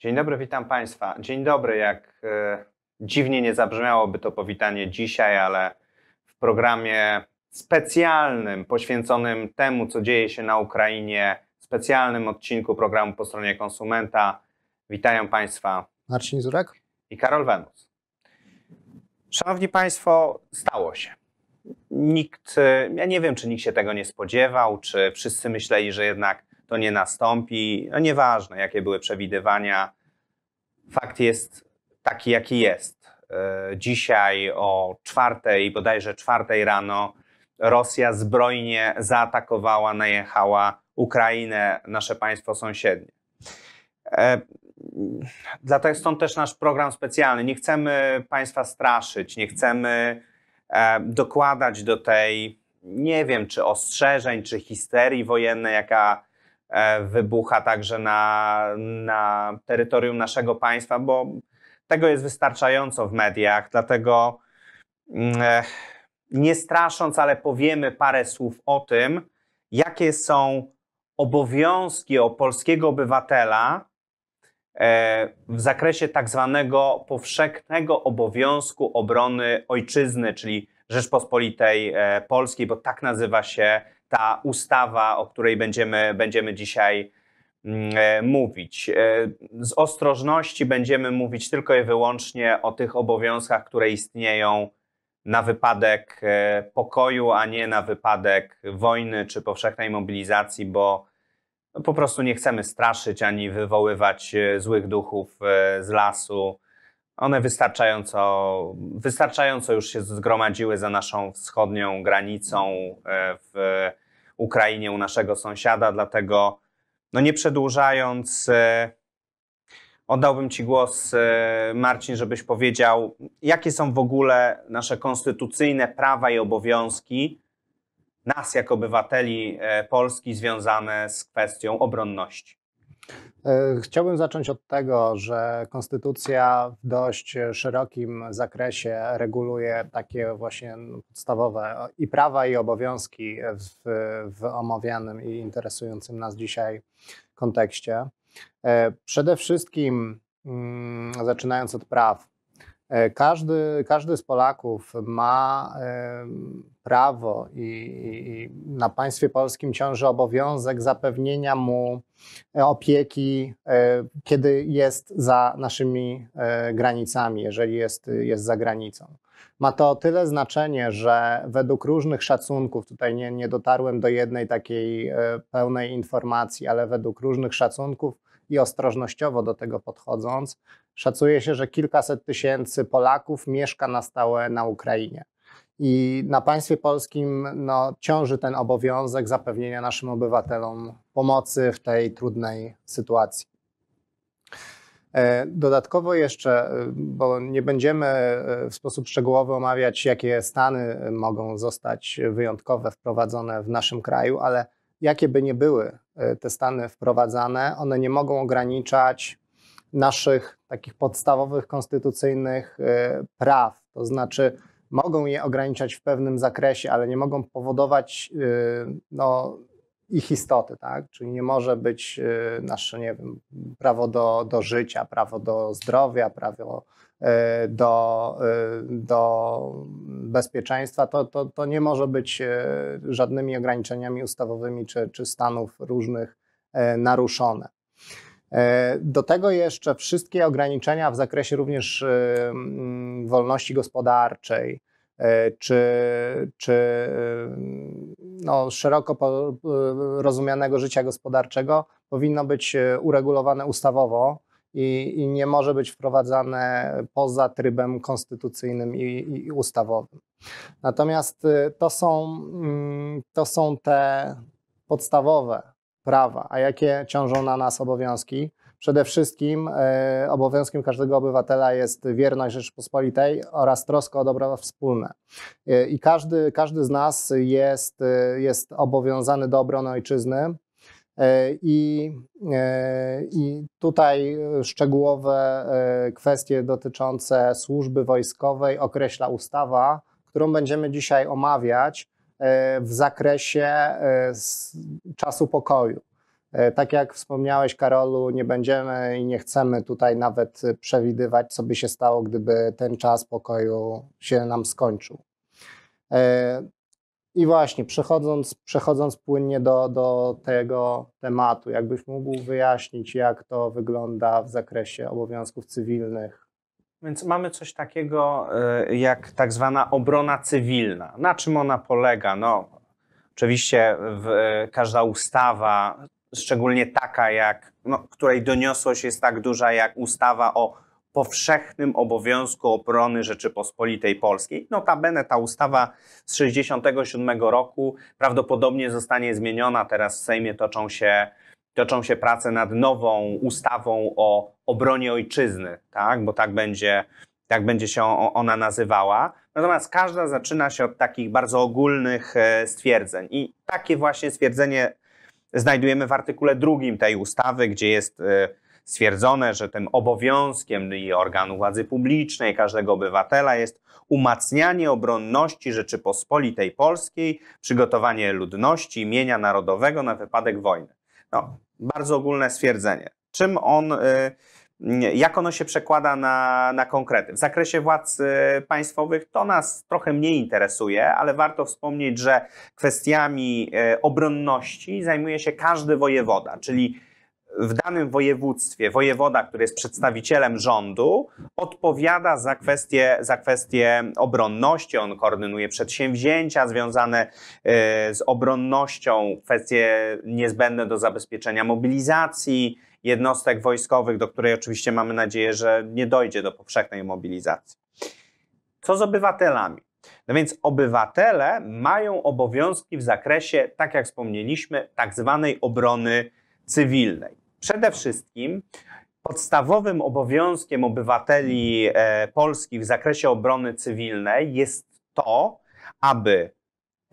Dzień dobry, witam Państwa. Dzień dobry, jak e, dziwnie nie zabrzmiałoby to powitanie dzisiaj, ale w programie specjalnym poświęconym temu, co dzieje się na Ukrainie, specjalnym odcinku programu po stronie konsumenta. Witają Państwa Marcin Zurek i Karol Wenus. Szanowni Państwo, stało się. Nikt, ja nie wiem, czy nikt się tego nie spodziewał, czy wszyscy myśleli, że jednak to nie nastąpi. No nieważne, jakie były przewidywania. Fakt jest taki, jaki jest. E, dzisiaj o czwartej, bodajże czwartej rano, Rosja zbrojnie zaatakowała, najechała Ukrainę, nasze państwo sąsiednie. E, dlatego stąd też nasz program specjalny. Nie chcemy państwa straszyć, nie chcemy e, dokładać do tej, nie wiem, czy ostrzeżeń, czy histerii wojennej, jaka E, wybucha także na, na terytorium naszego państwa, bo tego jest wystarczająco w mediach, dlatego mm, e, nie strasząc, ale powiemy parę słów o tym, jakie są obowiązki o polskiego obywatela e, w zakresie tak zwanego powszechnego obowiązku obrony ojczyzny, czyli Rzeczpospolitej Polskiej, bo tak nazywa się ta ustawa, o której będziemy, będziemy dzisiaj mm, e, mówić. E, z ostrożności będziemy mówić tylko i wyłącznie o tych obowiązkach, które istnieją na wypadek e, pokoju, a nie na wypadek wojny czy powszechnej mobilizacji, bo po prostu nie chcemy straszyć ani wywoływać złych duchów z lasu one wystarczająco, wystarczająco już się zgromadziły za naszą wschodnią granicą e, w Ukrainie u naszego sąsiada, dlatego no nie przedłużając, e, oddałbym Ci głos, e, Marcin, żebyś powiedział, jakie są w ogóle nasze konstytucyjne prawa i obowiązki nas jako obywateli Polski związane z kwestią obronności. E, chciałbym zacząć od tego, że konstytucja w dość szerokim zakresie reguluje takie właśnie podstawowe i prawa, i obowiązki w, w omawianym i interesującym nas dzisiaj kontekście. E, przede wszystkim, mm, zaczynając od praw, E, każdy, każdy z Polaków ma e, prawo i, i, na państwie polskim ciąży obowiązek zapewnienia mu opieki, e, kiedy jest za naszymi granicami, jeżeli jest, jest za granicą. Ma to tyle znaczenie, że według różnych szacunków, tutaj nie, nie dotarłem do jednej takiej pełnej informacji, ale według różnych szacunków i ostrożnościowo do tego podchodząc, Szacuje się, że kilkaset tysięcy Polaków mieszka na stałe na Ukrainie. I na państwie polskim no, ciąży ten obowiązek zapewnienia naszym obywatelom pomocy w tej trudnej sytuacji. E, dodatkowo jeszcze, e, bo nie będziemy e, w sposób szczegółowy omawiać, jakie stany mogą zostać wyjątkowe wprowadzone w naszym kraju, ale jakie by nie były te stany wprowadzane, one nie mogą ograniczać naszych takich podstawowych konstytucyjnych e, praw, to znaczy mogą je ograniczać w pewnym zakresie, ale nie mogą powodować e, no, ich istoty, tak? Czyli nie może być e, nasze, nie wiem, prawo do, do życia, prawo do zdrowia, prawo do, do bezpieczeństwa, to, to, to nie może być żadnymi ograniczeniami ustawowymi czy, czy stanów różnych naruszone. E, do tego jeszcze wszystkie ograniczenia w zakresie również e, mm, wolności gospodarczej, e, czy, czy no, szeroko rozumianego życia gospodarczego powinno być uregulowane ustawowo i, i nie może być wprowadzane poza trybem konstytucyjnym i, i ustawowym. Natomiast to są, mm, to są te podstawowe prawa. A jakie ciążą na nas obowiązki? Przede wszystkim e, obowiązkiem każdego obywatela jest wierność Rzeczypospolitej oraz troska o dobra wspólne. E, I każdy, każdy z nas jest, e, jest obowiązany do obrony ojczyzny. I, I tutaj szczegółowe kwestie dotyczące służby wojskowej określa ustawa, którą będziemy dzisiaj omawiać E, w zakresie e, czasu pokoju. E, tak jak wspomniałeś, Karolu, nie będziemy i nie chcemy tutaj nawet przewidywać, co by się stało, gdyby ten czas pokoju się nam skończył. I właśnie, przechodząc, przechodząc płynnie do, do tego tematu, jakbyś mógł wyjaśnić, jak to wygląda w zakresie obowiązków cywilnych więc mamy coś takiego e, jak tak zwana obrona cywilna. Na czym ona polega? No, oczywiście w, e, każda ustawa, szczególnie taka, jak, no, której doniosłość jest tak duża jak ustawa o powszechnym obowiązku obrony Rzeczypospolitej Polskiej. Notabene ta ustawa z 1967 roku prawdopodobnie zostanie zmieniona. Teraz w Sejmie toczą się toczą się prace nad nową ustawą o obronie ojczyzny, tak? bo tak będzie, tak będzie się ona nazywała. Natomiast każda zaczyna się od takich bardzo ogólnych e, stwierdzeń. I takie właśnie stwierdzenie znajdujemy w artykule drugim tej ustawy, gdzie jest e, stwierdzone, że tym obowiązkiem i organu władzy publicznej, każdego obywatela jest umacnianie obronności Rzeczypospolitej Polskiej, przygotowanie ludności imienia narodowego na wypadek wojny. No, bardzo ogólne stwierdzenie. Czym on, y, jak ono się przekłada na, na konkrety? W zakresie władz y, państwowych to nas trochę mniej interesuje, ale warto wspomnieć, że kwestiami y, obronności zajmuje się każdy wojewoda, czyli w danym województwie wojewoda, który jest przedstawicielem rządu, odpowiada za kwestie, za kwestie obronności. On koordynuje przedsięwzięcia związane e, z obronnością, kwestie niezbędne do zabezpieczenia mobilizacji jednostek wojskowych, do której oczywiście mamy nadzieję, że nie dojdzie do powszechnej mobilizacji. Co z obywatelami? No więc obywatele mają obowiązki w zakresie, tak jak wspomnieliśmy, tak zwanej obrony cywilnej. Przede wszystkim podstawowym obowiązkiem obywateli e, Polski w zakresie obrony cywilnej jest to, aby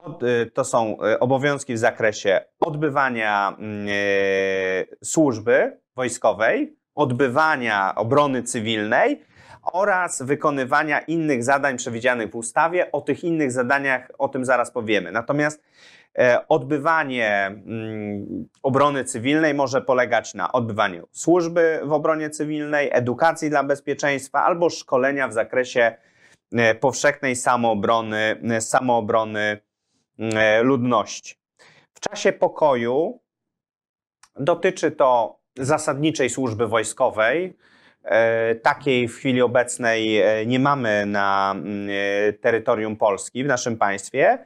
e, to są e, obowiązki w zakresie odbywania mm, służby wojskowej, odbywania obrony cywilnej oraz wykonywania innych zadań przewidzianych w ustawie. O tych innych zadaniach, o tym zaraz powiemy. Natomiast E, odbywanie mm, obrony cywilnej może polegać na odbywaniu służby w obronie cywilnej, edukacji dla bezpieczeństwa albo szkolenia w zakresie e, powszechnej samoobrony, e, samoobrony mm, ludności. W czasie pokoju dotyczy to zasadniczej służby wojskowej, E, takiej w chwili obecnej e, nie mamy na mm, e, terytorium Polski, w naszym państwie,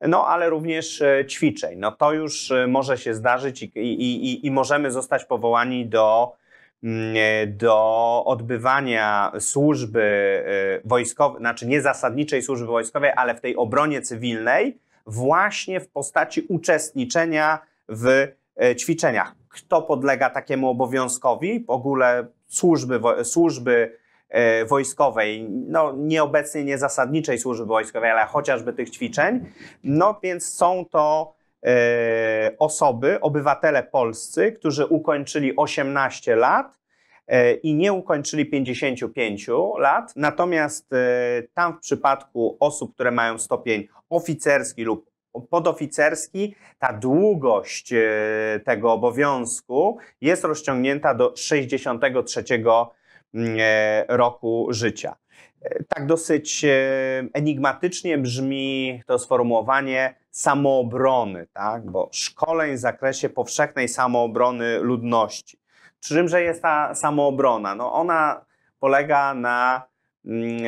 no ale również ćwiczeń. No to już może się zdarzyć i, i, i możemy zostać powołani do, mm, do odbywania służby wojskowej, znaczy nie zasadniczej służby wojskowej, ale w tej obronie cywilnej, właśnie w postaci uczestniczenia w ćwiczeniach. Kto podlega takiemu obowiązkowi? W ogóle służby, służby e, wojskowej, no nieobecnie niezasadniczej służby wojskowej, ale chociażby tych ćwiczeń. No więc są to e, osoby, obywatele polscy, którzy ukończyli 18 lat e, i nie ukończyli 55 lat, natomiast tam w przypadku osób, które mają stopień oficerski lub podoficerski, ta długość e, tego obowiązku jest rozciągnięta do 63 mm, e, roku życia. E, tak dosyć enigmatycznie brzmi to sformułowanie samoobrony, tak? bo szkoleń w zakresie powszechnej samoobrony ludności. Czymże jest ta samoobrona? No ona polega na mm,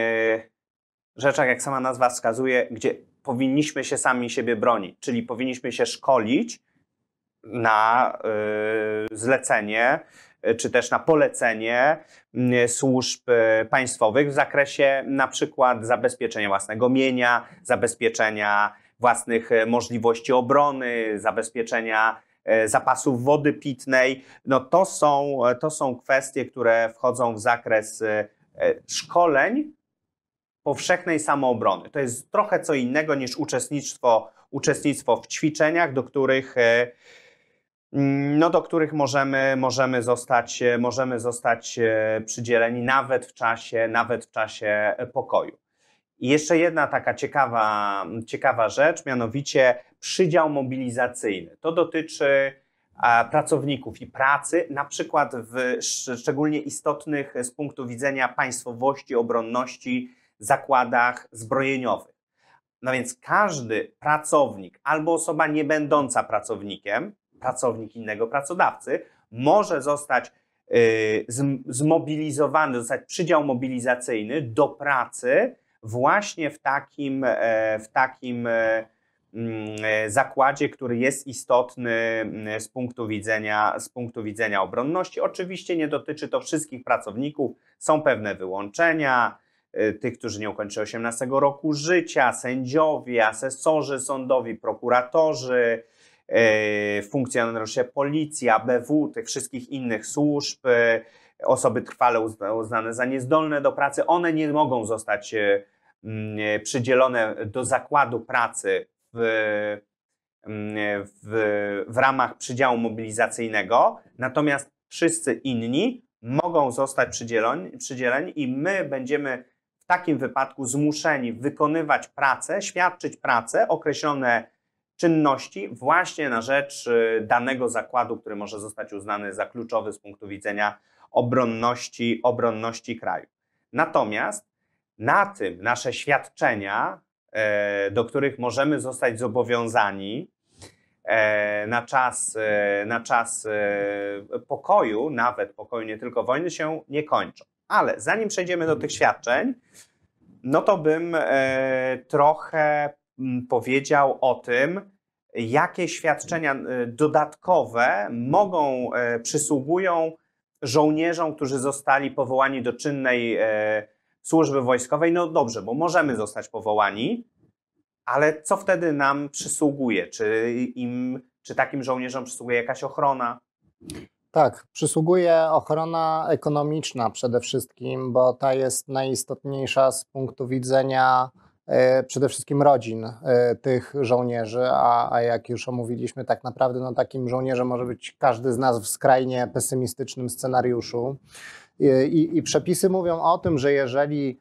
rzeczach, jak sama nazwa wskazuje, gdzie powinniśmy się sami siebie bronić, czyli powinniśmy się szkolić na y, zlecenie y, czy też na polecenie y, służb y, państwowych w zakresie na przykład zabezpieczenia własnego mienia, zabezpieczenia własnych możliwości obrony, zabezpieczenia zapasów wody pitnej. No to są, to są kwestie, które wchodzą w zakres szkoleń powszechnej samoobrony. To jest trochę co innego niż uczestnictwo, uczestnictwo w ćwiczeniach, do których, e, no, do których możemy, możemy, zostać, e, możemy zostać e, przydzieleni nawet w czasie, nawet w czasie pokoju. I jeszcze jedna taka ciekawa, ciekawa rzecz, mianowicie przydział mobilizacyjny. To dotyczy pracowników i pracy, na przykład w szczególnie istotnych z punktu widzenia państwowości, obronności zakładach zbrojeniowych. No więc każdy pracownik albo osoba nie będąca pracownikiem, pracownik innego pracodawcy, może zostać y, zmobilizowany, zostać przydział mobilizacyjny do pracy właśnie w takim, e, w takim e, mm, e, zakładzie, który jest istotny mm, z punktu, widzenia, z punktu widzenia obronności. Oczywiście nie dotyczy to wszystkich pracowników, są pewne wyłączenia, E, tych, którzy nie ukończyli 18 roku życia, sędziowie, asesorzy sądowi, prokuratorzy, e, funkcjonariusze policji, ABW, tych wszystkich innych służb, e, osoby trwale uznane za niezdolne do pracy, one nie mogą zostać przydzielone do zakładu pracy w, w, w ramach przydziału mobilizacyjnego, natomiast wszyscy inni mogą zostać przydzieleni, przydzieleni i my będziemy takim wypadku zmuszeni wykonywać pracę, świadczyć pracę, określone czynności właśnie na rzecz y, danego zakładu, który może zostać uznany za kluczowy z punktu widzenia obronności, obronności kraju. Natomiast na tym nasze świadczenia, e, do których możemy zostać zobowiązani e, na czas, e, na czas pokoju, nawet pokoju, nie tylko wojny, się nie kończą. Ale zanim przejdziemy do tych świadczeń, no to bym e, trochę mm, powiedział o tym, jakie świadczenia e, dodatkowe mogą, e, przysługują żołnierzom, którzy zostali powołani do czynnej służby wojskowej. No dobrze, bo możemy zostać powołani, ale co wtedy nam przysługuje? Czy im, czy takim żołnierzom przysługuje jakaś ochrona? Tak, przysługuje ochrona ekonomiczna przede wszystkim, bo ta jest najistotniejsza z punktu widzenia e, przede wszystkim rodzin e, tych żołnierzy, a, a jak już omówiliśmy, tak naprawdę no, takim żołnierzem może być każdy z nas w skrajnie pesymistycznym scenariuszu. E, I, I, przepisy mówią o tym, że jeżeli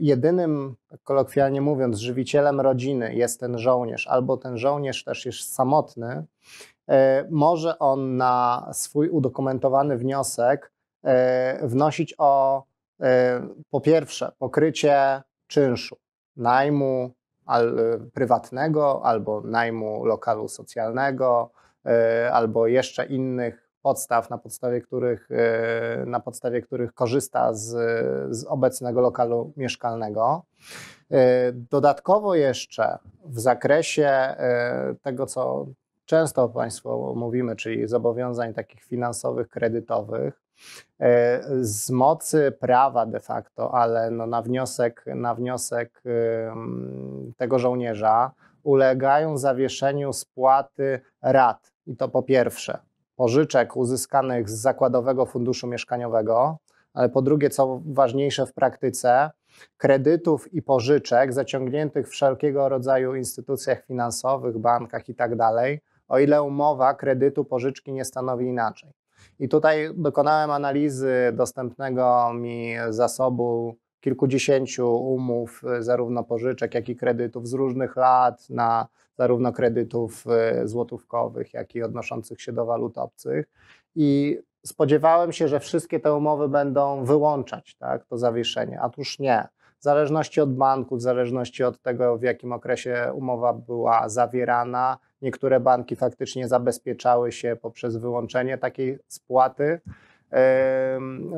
jedynym, tak kolokwialnie mówiąc, żywicielem rodziny jest ten żołnierz, albo ten żołnierz też jest samotny, E, może on na swój udokumentowany wniosek e, wnosić o e, po pierwsze pokrycie czynszu najmu prywatnego albo najmu lokalu socjalnego albo jeszcze innych podstaw, na podstawie których, na podstawie których korzysta z, z obecnego lokalu mieszkalnego. Dodatkowo jeszcze w zakresie tego, co, często Państwo mówimy, czyli zobowiązań takich finansowych, kredytowych, e, z mocy prawa de facto, ale no na, wniosek, na wniosek tego żołnierza ulegają zawieszeniu spłaty rat. I to po pierwsze pożyczek uzyskanych z zakładowego funduszu mieszkaniowego, ale po drugie, co ważniejsze w praktyce, kredytów i pożyczek zaciągniętych w wszelkiego rodzaju instytucjach finansowych, bankach itd tak o ile umowa kredytu pożyczki nie stanowi inaczej. I tutaj dokonałem analizy dostępnego mi zasobu kilkudziesięciu umów, y, zarówno pożyczek, jak i kredytów z różnych lat, na zarówno kredytów y, złotówkowych, jak i odnoszących się do walut obcych. I spodziewałem się, że wszystkie te umowy będą wyłączać tak, to zawieszenie, a tuż nie w zależności od banku, w zależności od tego, w jakim okresie umowa była zawierana. Niektóre banki faktycznie zabezpieczały się poprzez wyłączenie takiej spłaty,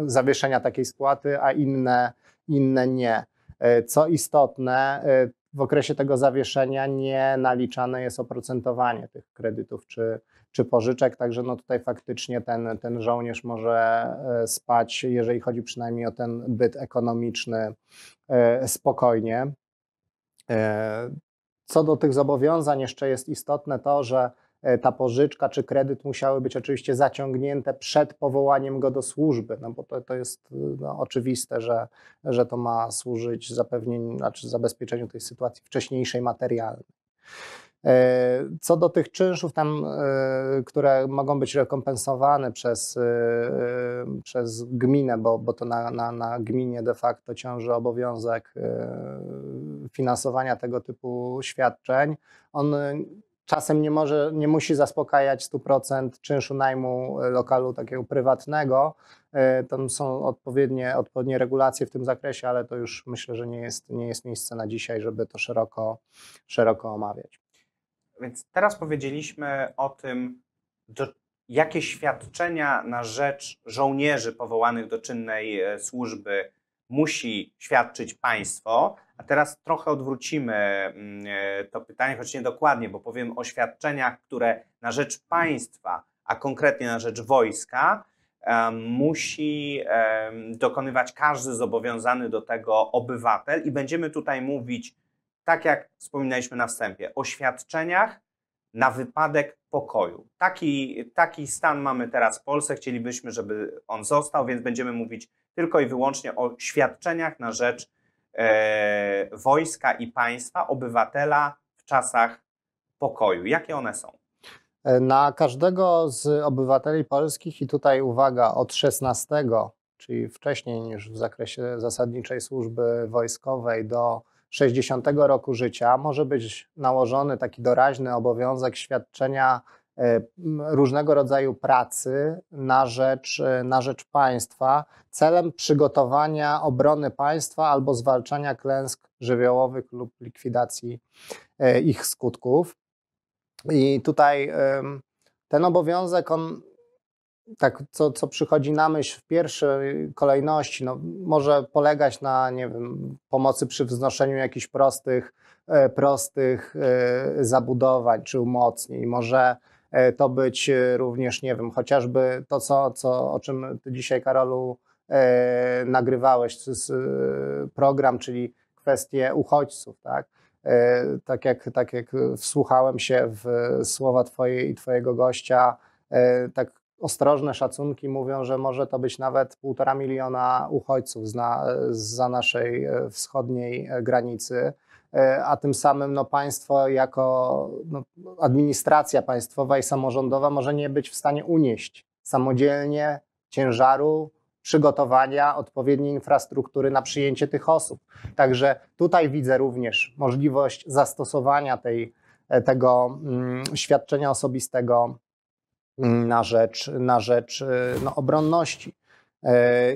zawieszenia takiej spłaty, a inne, inne nie. E, co istotne, e, w okresie tego zawieszenia nie naliczane jest oprocentowanie tych kredytów czy, czy pożyczek, także no tutaj faktycznie ten, ten żołnierz może e, spać, jeżeli chodzi przynajmniej o ten byt ekonomiczny, e, spokojnie. E, co do tych zobowiązań, jeszcze jest istotne to, że E, ta pożyczka czy kredyt musiały być oczywiście zaciągnięte przed powołaniem go do służby, no bo to, to jest y, no, oczywiste, że, że to ma służyć zapewnieniu, znaczy zabezpieczeniu tej sytuacji wcześniejszej materialnej. E, co do tych czynszów, tam, e, które mogą być rekompensowane przez, przez gminę, bo, bo to na, na, na gminie de facto ciąży obowiązek finansowania tego typu świadczeń, on czasem nie, może, nie musi zaspokajać 100% czynszu najmu e, lokalu takiego prywatnego. E, tam są odpowiednie, odpowiednie regulacje w tym zakresie, ale to już myślę, że nie jest, nie jest miejsce na dzisiaj, żeby to szeroko, szeroko omawiać. Więc teraz powiedzieliśmy o tym, do, jakie świadczenia na rzecz żołnierzy powołanych do czynnej e, służby musi świadczyć państwo. A teraz trochę odwrócimy mm, e, to pytanie, choć nie dokładnie, bo powiem o świadczeniach, które na rzecz państwa, a konkretnie na rzecz wojska, musi dokonywać każdy zobowiązany do tego obywatel i będziemy tutaj mówić, tak jak wspominaliśmy na wstępie, o świadczeniach na wypadek pokoju. Taki, taki stan mamy teraz w Polsce, chcielibyśmy, żeby on został, więc będziemy mówić tylko i wyłącznie o świadczeniach na rzecz E, wojska i państwa, obywatela w czasach pokoju? Jakie one są? E, na każdego z obywateli polskich, i tutaj uwaga, od XVI, czyli wcześniej niż w zakresie zasadniczej służby wojskowej, do 60 roku życia, może być nałożony taki doraźny obowiązek świadczenia E, różnego rodzaju pracy na rzecz, na rzecz państwa celem przygotowania obrony państwa albo zwalczania klęsk żywiołowych lub likwidacji e, ich skutków. I tutaj ten obowiązek, on tak, co, co przychodzi na myśl w pierwszej kolejności, no, może polegać na, nie wiem, pomocy przy wznoszeniu jakichś prostych, e, prostych zabudowań czy umocnień, może E, to być e, również, nie wiem, chociażby to, co, co, o czym ty dzisiaj, Karolu, e, nagrywałeś, program, czyli kwestie uchodźców, tak? tak jak, tak jak wsłuchałem się w słowa Twoje i Twojego gościa, tak ostrożne szacunki mówią, że może to być nawet półtora miliona uchodźców zna, za naszej wschodniej granicy. E, a tym samym no, państwo jako no, administracja państwowa i samorządowa może nie być w stanie unieść samodzielnie ciężaru przygotowania odpowiedniej infrastruktury na przyjęcie tych osób. Także tutaj widzę również możliwość zastosowania tej, e, tego mm, świadczenia osobistego mm, na rzecz, na rzecz e, no, obronności.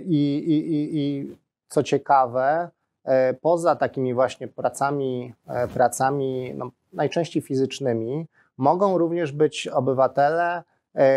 I, i, i, i co ciekawe, E, poza takimi właśnie pracami, e, pracami no, najczęściej fizycznymi, mogą również być obywatele e,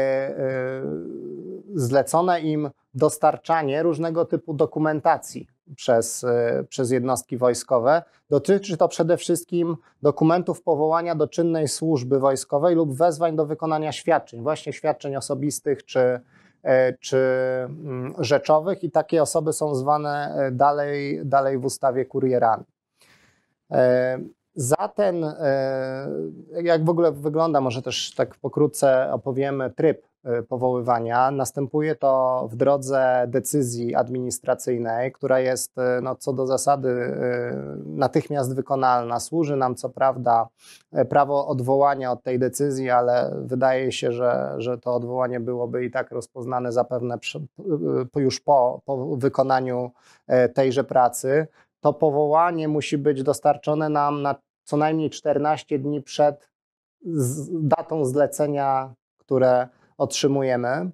zlecone im dostarczanie różnego typu dokumentacji przez, przez jednostki wojskowe. Dotyczy to przede wszystkim dokumentów powołania do czynnej służby wojskowej lub wezwań do wykonania świadczeń, właśnie świadczeń osobistych czy, E, czy mm, rzeczowych i takie osoby są zwane e, dalej, dalej w ustawie kurierami. E, za ten, jak w ogóle wygląda, może też tak pokrótce opowiemy tryb E, powoływania. Następuje to w drodze decyzji administracyjnej, która jest e, no, co do zasady e, natychmiast wykonalna. Służy nam co prawda prawo odwołania od tej decyzji, ale wydaje się, że, że to odwołanie byłoby i tak rozpoznane zapewne już po, po wykonaniu tejże pracy. To powołanie musi być dostarczone nam na co najmniej 14 dni przed datą zlecenia, które otrzymujemy.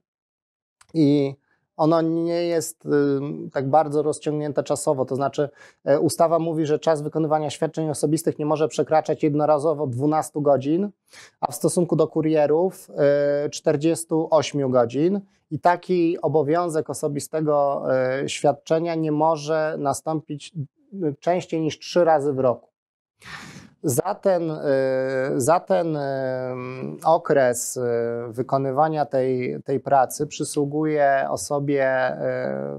I ono nie jest tak bardzo rozciągnięte czasowo, to znaczy e, ustawa mówi, że czas wykonywania świadczeń osobistych nie może przekraczać jednorazowo 12 godzin, a w stosunku do kurierów 48 e, godzin i taki obowiązek osobistego e, świadczenia nie może nastąpić y, częściej niż 3 razy w roku. Za ten, e, za ten e, okres e, wykonywania tej, tej pracy przysługuje osobie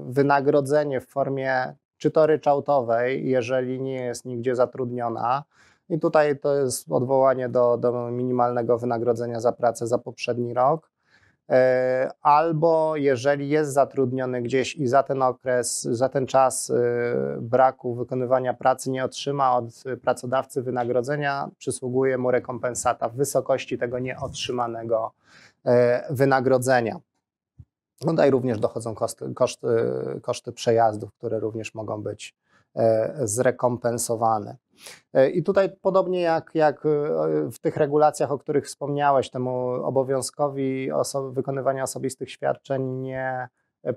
wynagrodzenie w formie czy to ryczałtowej, jeżeli nie jest nigdzie zatrudniona. I tutaj to jest odwołanie do, do minimalnego wynagrodzenia za pracę za poprzedni rok E, albo jeżeli jest zatrudniony gdzieś i za ten okres, za ten czas e, braku wykonywania pracy nie otrzyma od pracodawcy wynagrodzenia, przysługuje mu rekompensata w wysokości tego nieotrzymanego e, wynagrodzenia. No, tutaj również dochodzą koszty, koszty, koszty przejazdów, które również mogą być E, zrekompensowane. I tutaj podobnie jak, jak e, w tych regulacjach, o których wspomniałeś, temu obowiązkowi oso wykonywania osobistych świadczeń nie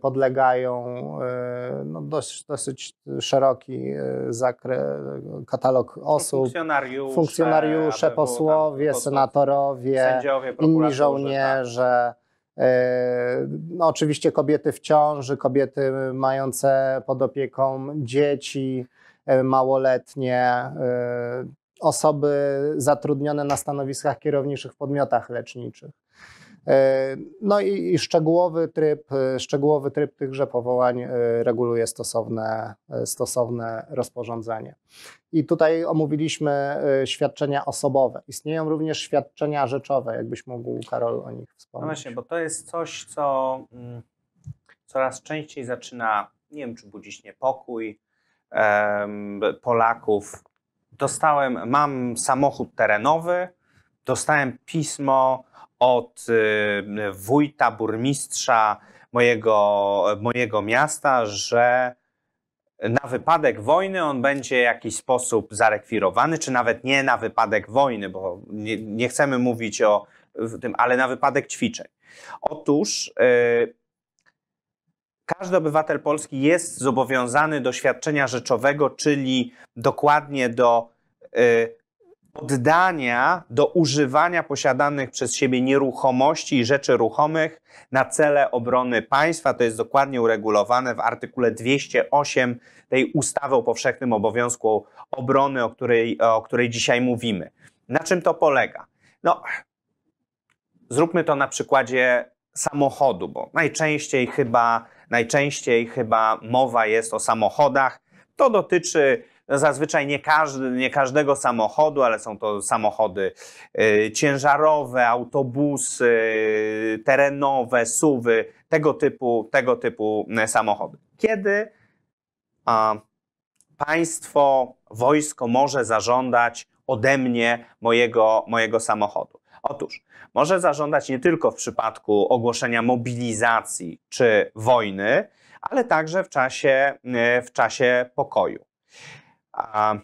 podlegają e, no, dosyć szeroki zakres, katalog osób, funkcjonariusze, funkcjonariusze posłowie, posłowie, senatorowie, inni żołnierze. Tak E, no, oczywiście kobiety w ciąży, kobiety mające pod opieką dzieci e, małoletnie, e, osoby zatrudnione na stanowiskach kierowniczych w podmiotach leczniczych. No i szczegółowy tryb, e, szczegółowy tryb tychże powołań e, reguluje stosowne, e, stosowne rozporządzenie. I tutaj omówiliśmy świadczenia osobowe. Istnieją również świadczenia rzeczowe, jakbyś mógł, Karol, o nich wspomnieć. No właśnie, bo to jest coś, co mm, coraz częściej zaczyna, nie wiem, czy budzić niepokój Polaków. Dostałem, mam samochód terenowy, dostałem pismo od y, wójta, burmistrza mojego, mojego miasta, że na wypadek wojny on będzie w jakiś sposób zarekwirowany, czy nawet nie na wypadek wojny, bo nie, nie chcemy mówić o tym, ale na wypadek ćwiczeń. Otóż yy, każdy obywatel Polski jest zobowiązany do świadczenia rzeczowego, czyli dokładnie do yy, oddania do używania posiadanych przez siebie nieruchomości i rzeczy ruchomych na cele obrony państwa. To jest dokładnie uregulowane w artykule 208 tej ustawy o powszechnym obowiązku obrony, o której, o której dzisiaj mówimy. Na czym to polega? No, zróbmy to na przykładzie samochodu, bo najczęściej chyba, najczęściej chyba mowa jest o samochodach. To dotyczy Zazwyczaj nie, każdy, nie każdego samochodu, ale są to samochody y, ciężarowe, autobusy, terenowe, suwy, tego typu, tego typu y, samochody. Kiedy a, państwo, wojsko może zażądać ode mnie mojego, mojego samochodu? Otóż może zażądać nie tylko w przypadku ogłoszenia mobilizacji czy wojny, ale także w czasie, y, w czasie pokoju. A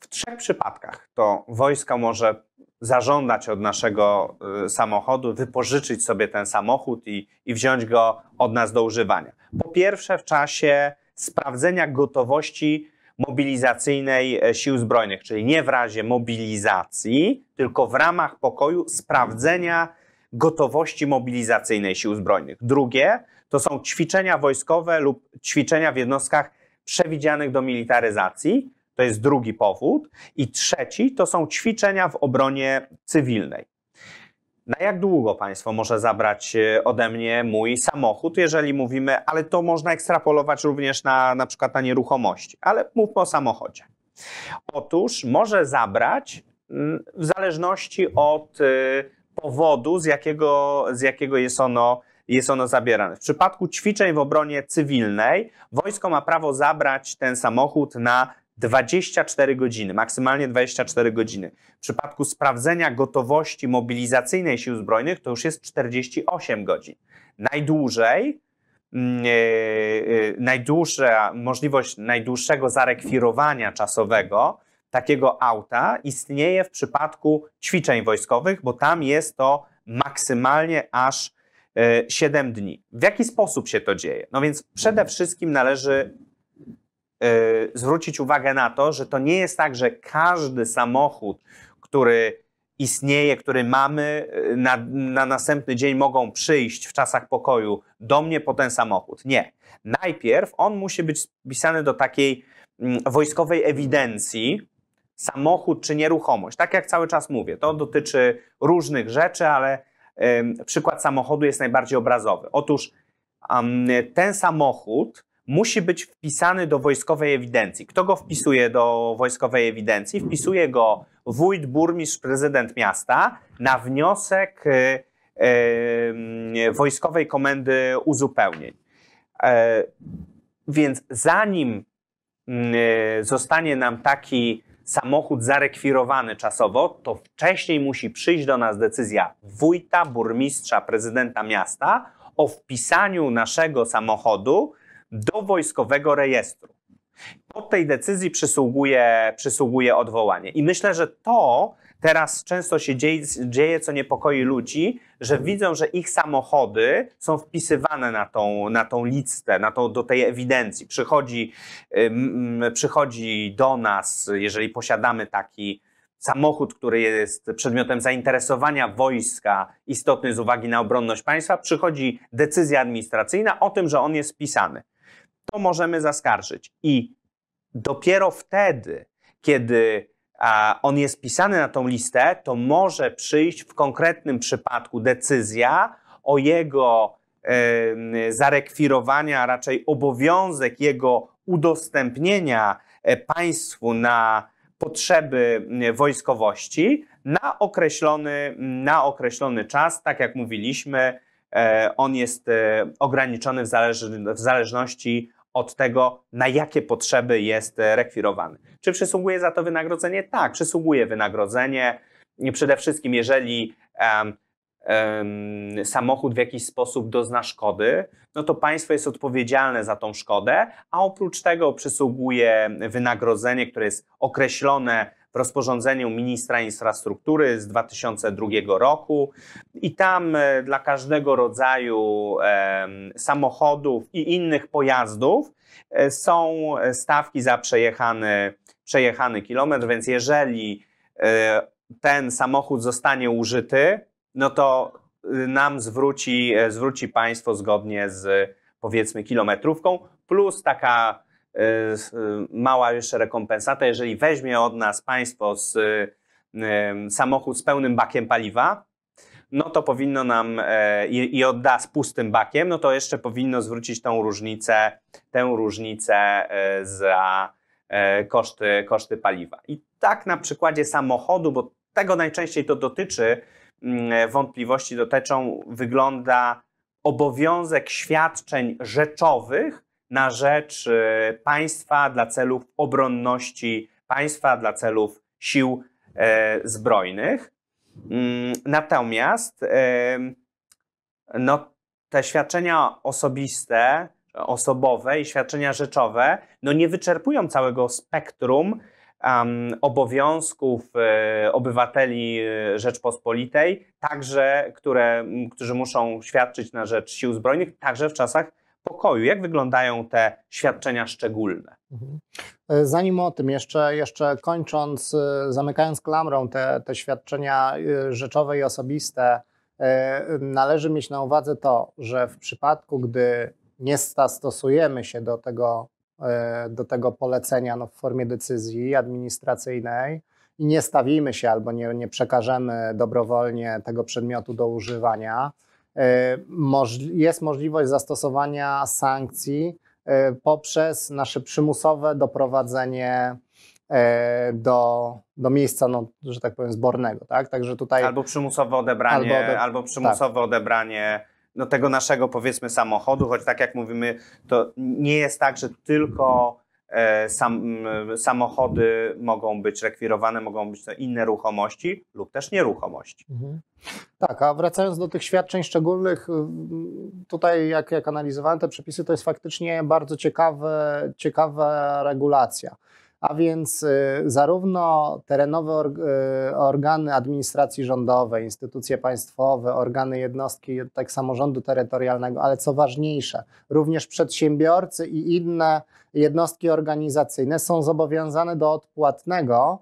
w trzech przypadkach to wojska może zażądać od naszego y, samochodu, wypożyczyć sobie ten samochód i, i wziąć go od nas do używania. Po pierwsze, w czasie sprawdzenia gotowości mobilizacyjnej e, sił zbrojnych, czyli nie w razie mobilizacji, tylko w ramach pokoju sprawdzenia gotowości mobilizacyjnej sił zbrojnych. Drugie to są ćwiczenia wojskowe lub ćwiczenia w jednostkach przewidzianych do militaryzacji. To jest drugi powód. I trzeci to są ćwiczenia w obronie cywilnej. Na jak długo państwo może zabrać e, ode mnie mój samochód, jeżeli mówimy, ale to można ekstrapolować również na na przykład na nieruchomości, ale mówmy o samochodzie. Otóż może zabrać mm, w zależności od e, powodu, z jakiego, z jakiego jest ono jest ono zabierane. W przypadku ćwiczeń w obronie cywilnej wojsko ma prawo zabrać ten samochód na 24 godziny, maksymalnie 24 godziny. W przypadku sprawdzenia gotowości mobilizacyjnej sił zbrojnych to już jest 48 godzin. Najdłużej, yy, yy, najdłuższa możliwość najdłuższego zarekwirowania czasowego takiego auta istnieje w przypadku ćwiczeń wojskowych, bo tam jest to maksymalnie aż 7 e, dni. W jaki sposób się to dzieje? No więc przede wszystkim należy e, zwrócić uwagę na to, że to nie jest tak, że każdy samochód, który istnieje, który mamy, e, na, na, następny dzień mogą przyjść w czasach pokoju do mnie po ten samochód. Nie. Najpierw on musi być wpisany do takiej mm, wojskowej ewidencji, samochód czy nieruchomość. Tak jak cały czas mówię, to dotyczy różnych rzeczy, ale Przykład samochodu jest najbardziej obrazowy. Otóż ten samochód musi być wpisany do wojskowej ewidencji. Kto go wpisuje do wojskowej ewidencji? Wpisuje go wójt, burmistrz, prezydent miasta na wniosek e, wojskowej komendy uzupełnień. E, więc zanim mm, e, zostanie nam taki samochód zarekwirowany czasowo, to wcześniej musi przyjść do nas decyzja wójta, burmistrza, prezydenta miasta o wpisaniu naszego samochodu do wojskowego rejestru. Pod tej decyzji przysługuje, przysługuje odwołanie. I myślę, że to Teraz często się dzieje, dzieje, co niepokoi ludzi, że widzą, że ich samochody są wpisywane na tą, na tą listę, na tą, do tej ewidencji. Przychodzi, przychodzi do nas, jeżeli posiadamy taki samochód, który jest przedmiotem zainteresowania wojska, istotny z uwagi na obronność państwa, przychodzi decyzja administracyjna o tym, że on jest wpisany. To możemy zaskarżyć. I dopiero wtedy, kiedy on jest pisany na tą listę, to może przyjść w konkretnym przypadku decyzja o jego zarekwirowania, a raczej obowiązek jego udostępnienia e, państwu na potrzeby wojskowości na określony, na określony czas. Tak jak mówiliśmy, e, on jest e, ograniczony w, zależ w zależności od tego, na jakie potrzeby jest e, rekwirowany. Czy przysługuje za to wynagrodzenie? Tak, przysługuje wynagrodzenie. Przede wszystkim, jeżeli um, um, samochód w jakiś sposób dozna szkody, no to państwo jest odpowiedzialne za tą szkodę, a oprócz tego przysługuje wynagrodzenie, które jest określone w rozporządzeniu ministra infrastruktury z 2002 roku i tam e, dla każdego rodzaju samochodów i innych pojazdów e, są stawki za przejechany, przejechany kilometr, więc jeżeli e, ten samochód zostanie użyty, no to y, nam zwróci, zwróci państwo zgodnie z powiedzmy kilometrówką, plus taka Y, y, mała jeszcze rekompensata, jeżeli weźmie od nas państwo z, y, samochód z pełnym bakiem paliwa, no to powinno nam e, i, odda z pustym bakiem, no to jeszcze powinno zwrócić tą różnicę, tę różnicę e, za e, koszty, koszty paliwa. I tak na przykładzie samochodu, bo tego najczęściej to dotyczy, mm, wątpliwości dotyczą, wygląda obowiązek świadczeń rzeczowych na rzecz y, państwa dla celów obronności państwa, dla celów sił e, zbrojnych. Mm, natomiast e, no, te świadczenia osobiste, osobowe i świadczenia rzeczowe no, nie wyczerpują całego spektrum um, obowiązków e, obywateli Rzeczpospolitej, także które, którzy muszą świadczyć na rzecz sił zbrojnych, także w czasach spokoju. Jak wyglądają te świadczenia szczególne? Mhm. E, zanim o tym, jeszcze, jeszcze kończąc, e, zamykając klamrą te, te świadczenia e, rzeczowe i osobiste, należy mieć na uwadze to, że w przypadku, gdy nie stosujemy się do tego, do tego polecenia no, w formie decyzji administracyjnej i nie stawimy się albo nie, nie przekażemy dobrowolnie tego przedmiotu do używania, E, jest możliwość zastosowania sankcji e, poprzez nasze przymusowe doprowadzenie e, do, do miejsca, no, że tak powiem, zbornego. Tak? Także tutaj albo przymusowe odebranie, albo, ode... albo przymusowe tak. odebranie no, tego naszego, powiedzmy, samochodu, choć tak jak mówimy, to nie jest tak, że tylko E, sam, samochody mogą być rekwirowane, mogą być to inne ruchomości lub też nieruchomości. Mhm. Tak, a wracając do tych świadczeń szczególnych, y, tutaj jak, jak analizowałem te przepisy, to jest faktycznie bardzo ciekawe, ciekawa regulacja a więc y, zarówno terenowe y, organy administracji rządowej, instytucje państwowe, organy jednostki, tak samorządu terytorialnego, ale co ważniejsze, również przedsiębiorcy i inne jednostki organizacyjne są zobowiązane do odpłatnego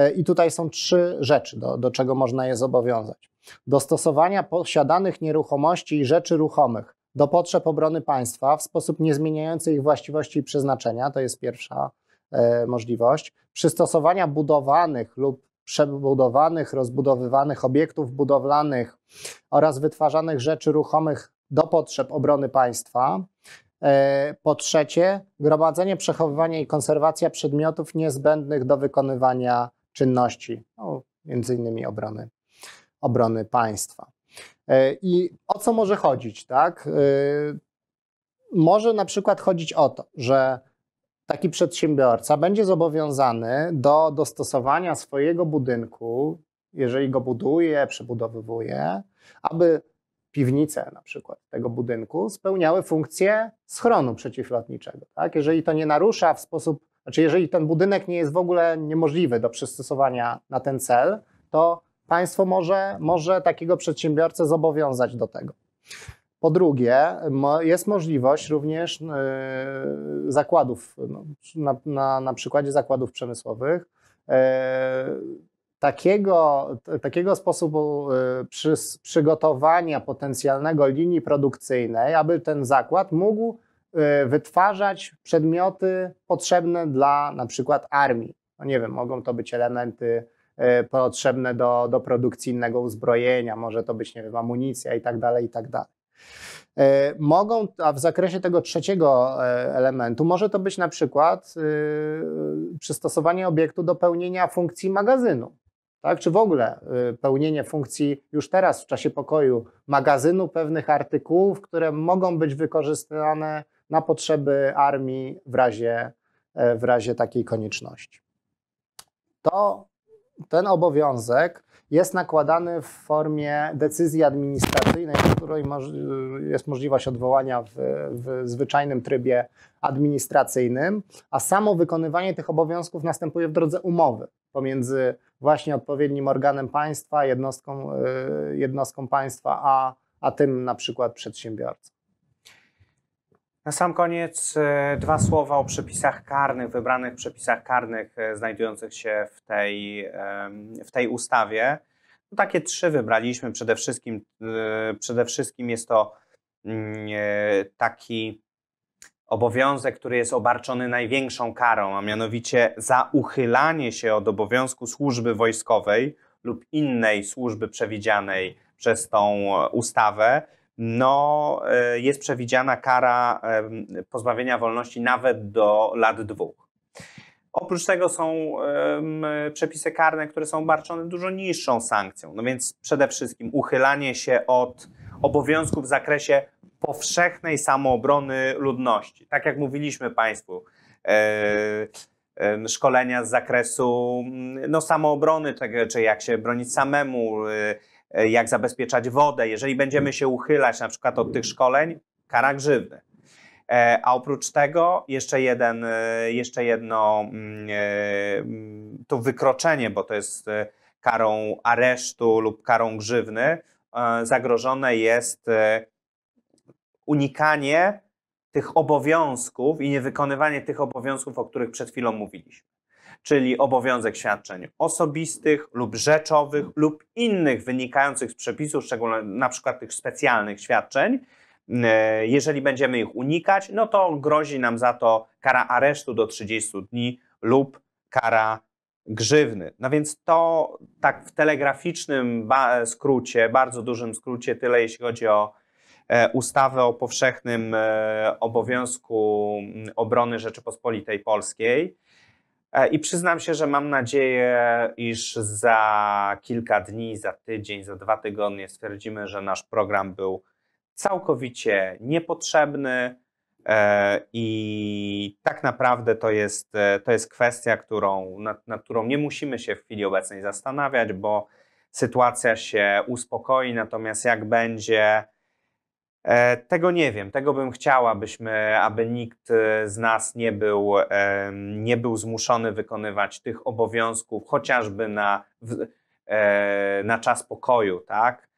y, i tutaj są trzy rzeczy, do, do czego można je zobowiązać. Dostosowania posiadanych nieruchomości i rzeczy ruchomych do potrzeb obrony państwa w sposób niezmieniający ich właściwości i przeznaczenia, to jest pierwsza E, możliwość przystosowania budowanych lub przebudowanych, rozbudowywanych obiektów budowlanych oraz wytwarzanych rzeczy ruchomych do potrzeb obrony państwa. E, po trzecie, gromadzenie, przechowywanie i konserwacja przedmiotów niezbędnych do wykonywania czynności, no, między innymi obrony, obrony państwa. E, I o co może chodzić? Tak? Może na przykład chodzić o to, że taki przedsiębiorca będzie zobowiązany do dostosowania swojego budynku, jeżeli go buduje, przebudowywuje, aby piwnice na przykład tego budynku spełniały funkcję schronu przeciwlotniczego. Tak? Jeżeli to nie narusza w sposób, znaczy jeżeli ten budynek nie jest w ogóle niemożliwy do przystosowania na ten cel, to państwo może, może takiego przedsiębiorcę zobowiązać do tego. Po drugie, jest możliwość również e, zakładów, no, na, na, na przykładzie zakładów przemysłowych, e, takiego, takiego sposobu e, przygotowania potencjalnego linii produkcyjnej, aby ten zakład mógł wytwarzać przedmioty potrzebne dla na przykład armii. No nie wiem, mogą to być elementy potrzebne do, do produkcji innego uzbrojenia, może to być, nie wiem, amunicja i tak dalej, i tak dalej. E, mogą, a w zakresie tego trzeciego e, elementu, może to być na przykład e, przystosowanie obiektu do pełnienia funkcji magazynu. Tak? Czy w ogóle pełnienie funkcji już teraz w czasie pokoju magazynu pewnych artykułów, które mogą być wykorzystane na potrzeby armii w razie, w razie takiej konieczności. To ten obowiązek jest nakładany w formie decyzji administracyjnej, do której jest możliwość odwołania w, w, zwyczajnym trybie administracyjnym, a samo wykonywanie tych obowiązków następuje w drodze umowy pomiędzy właśnie odpowiednim organem państwa, jednostką, e, jednostką państwa, a, a tym na przykład przedsiębiorcą. Na sam koniec e, dwa słowa o przepisach karnych, wybranych przepisach karnych e, znajdujących się w tej, w tej ustawie. No, takie trzy wybraliśmy. Przede wszystkim, e, przede wszystkim jest to mm, taki obowiązek, który jest obarczony największą karą, a mianowicie za uchylanie się od obowiązku służby wojskowej lub innej służby przewidzianej przez tą ustawę no, e, jest przewidziana kara pozbawienia wolności nawet do lat dwóch. Oprócz tego są przepisy karne, które są obarczone dużo niższą sankcją. No więc przede wszystkim uchylanie się od obowiązków w zakresie powszechnej samoobrony ludności. Tak jak mówiliśmy Państwu, e, szkolenia z zakresu mm, no, samoobrony, tak czy jak się bronić samemu, y, E, jak zabezpieczać wodę. Jeżeli będziemy się uchylać na przykład od tych szkoleń, kara grzywny. E, a oprócz tego jeszcze, jeden, e, jeszcze jedno mm, mm, to wykroczenie, bo to jest karą aresztu lub karą grzywny, zagrożone jest unikanie tych obowiązków i niewykonywanie tych obowiązków, o których przed chwilą mówiliśmy czyli obowiązek świadczeń osobistych lub rzeczowych lub innych wynikających z przepisów, szczególnie na przykład tych specjalnych świadczeń. E, jeżeli będziemy ich unikać, no to grozi nam za to kara aresztu do 30 dni lub kara grzywny. No więc to tak w telegraficznym skrócie, bardzo dużym skrócie, tyle jeśli chodzi o e, ustawę o powszechnym e, obowiązku obrony Rzeczypospolitej Polskiej. E, I przyznam się, że mam nadzieję, iż za kilka dni, za tydzień, za dwa tygodnie stwierdzimy, że nasz program był całkowicie niepotrzebny e, i tak naprawdę to jest, e, to jest kwestia, którą, nad, nad którą nie musimy się w chwili obecnej zastanawiać, bo sytuacja się uspokoi, natomiast jak będzie E, tego nie wiem, tego bym chciała, byśmy, aby nikt e, z nas nie był, e, nie był zmuszony wykonywać tych obowiązków, chociażby na, na czas pokoju, tak?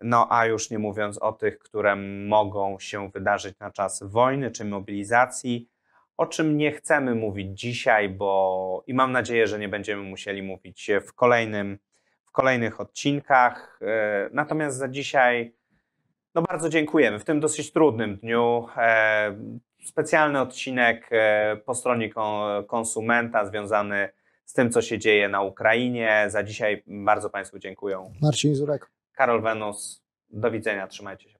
No a już nie mówiąc o tych, które mogą się wydarzyć na czas wojny czy mobilizacji, o czym nie chcemy mówić dzisiaj, bo i mam nadzieję, że nie będziemy musieli mówić w, kolejnym, w kolejnych odcinkach. Natomiast za dzisiaj no bardzo dziękujemy. W tym dosyć trudnym dniu e, specjalny odcinek e, po stronie konsumenta związany z tym, co się dzieje na Ukrainie. Za dzisiaj bardzo Państwu dziękuję. Marcin Zurek. Karol Wenus. Do widzenia. Trzymajcie się.